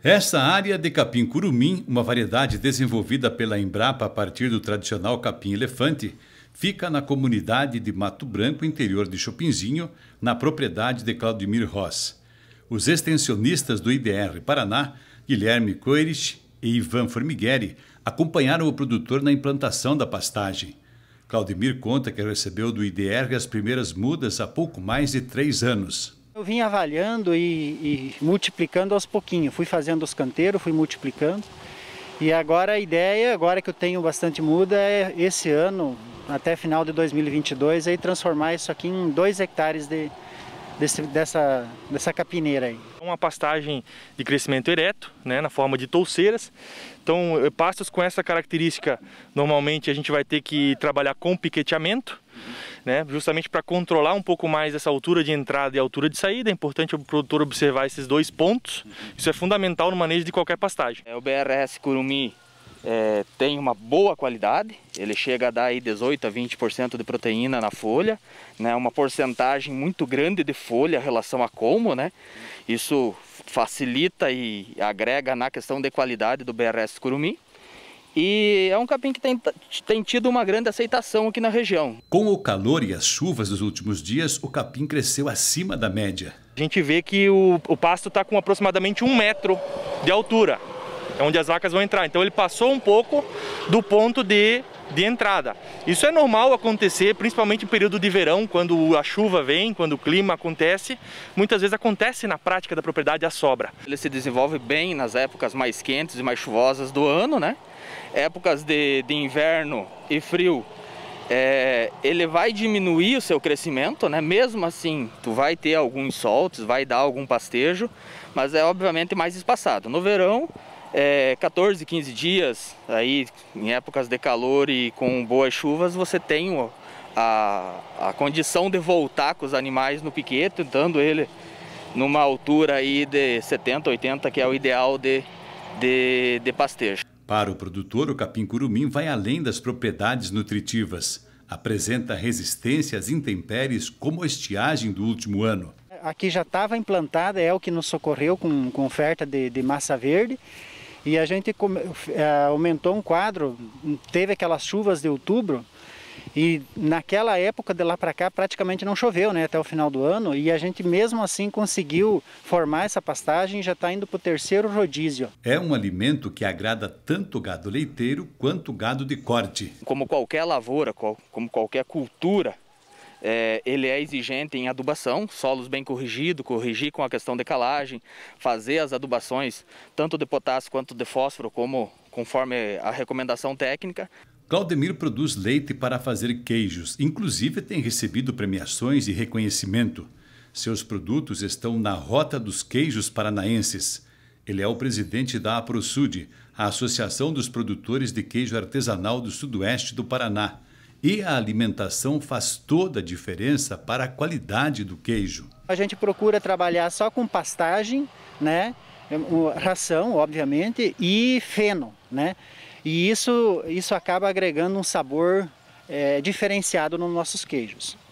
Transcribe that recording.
Essa área de capim curumim, uma variedade desenvolvida pela Embrapa a partir do tradicional capim elefante, fica na comunidade de Mato Branco, interior de Chopinzinho, na propriedade de Claudemir Ross. Os extensionistas do IDR Paraná, Guilherme Coirich e Ivan Formigueri, acompanharam o produtor na implantação da pastagem. Claudemir conta que recebeu do IDR as primeiras mudas há pouco mais de três anos. Eu vim avaliando e, e multiplicando aos pouquinhos. Fui fazendo os canteiros, fui multiplicando. E agora a ideia, agora que eu tenho bastante muda, é esse ano, até final de 2022, aí transformar isso aqui em dois hectares de, desse, dessa, dessa capineira aí. É uma pastagem de crescimento ereto, né, na forma de touceiras. Então, eh, pastos com essa característica, normalmente a gente vai ter que trabalhar com piqueteamento. Uhum né? Justamente para controlar um pouco mais essa altura de entrada e altura de saída, é importante o produtor observar esses dois pontos. Isso é fundamental no manejo de qualquer pastagem. É, o BRS Curumi é, tem uma boa qualidade, ele chega a dar aí 18 a 20% de proteína na folha, né? Uma porcentagem muito grande de folha em relação a como, né? Isso facilita e agrega na questão de qualidade do BRS Curumi. E é um capim que tem, tem tido uma grande aceitação aqui na região. Com o calor e as chuvas dos últimos dias, o capim cresceu acima da média. A gente vê que o, o pasto está com aproximadamente um metro de altura, é onde as vacas vão entrar. Então ele passou um pouco do ponto de de entrada. Isso é normal acontecer, principalmente em período de verão, quando a chuva vem, quando o clima acontece. Muitas vezes acontece na prática da propriedade a sobra. Ele se desenvolve bem nas épocas mais quentes e mais chuvosas do ano, né? Épocas de, de inverno e frio, é, ele vai diminuir o seu crescimento, né? Mesmo assim, tu vai ter alguns soltos, vai dar algum pastejo, mas é obviamente mais espaçado. No verão, é, 14, 15 dias, aí em épocas de calor e com boas chuvas, você tem a, a condição de voltar com os animais no piquete, dando ele numa altura aí de 70, 80, que é o ideal de, de, de pastejo. Para o produtor, o capim curumim vai além das propriedades nutritivas. Apresenta resistência às intempéries, como a estiagem do último ano. Aqui já estava implantada, é o que nos socorreu com, com oferta de, de massa verde. E a gente é, aumentou um quadro, teve aquelas chuvas de outubro, e naquela época de lá para cá praticamente não choveu, né, até o final do ano, e a gente mesmo assim conseguiu formar essa pastagem e já está indo para o terceiro rodízio. É um alimento que agrada tanto o gado leiteiro quanto o gado de corte. Como qualquer lavoura, como qualquer cultura, é, ele é exigente em adubação, solos bem corrigidos, corrigir com a questão de calagem, fazer as adubações tanto de potássio quanto de fósforo, como conforme a recomendação técnica. Claudemir produz leite para fazer queijos, inclusive tem recebido premiações e reconhecimento. Seus produtos estão na Rota dos Queijos Paranaenses. Ele é o presidente da APROSUD, a Associação dos Produtores de Queijo Artesanal do Sudoeste do Paraná. E a alimentação faz toda a diferença para a qualidade do queijo. A gente procura trabalhar só com pastagem, né? ração, obviamente, e feno, né? E isso, isso acaba agregando um sabor é, diferenciado nos nossos queijos.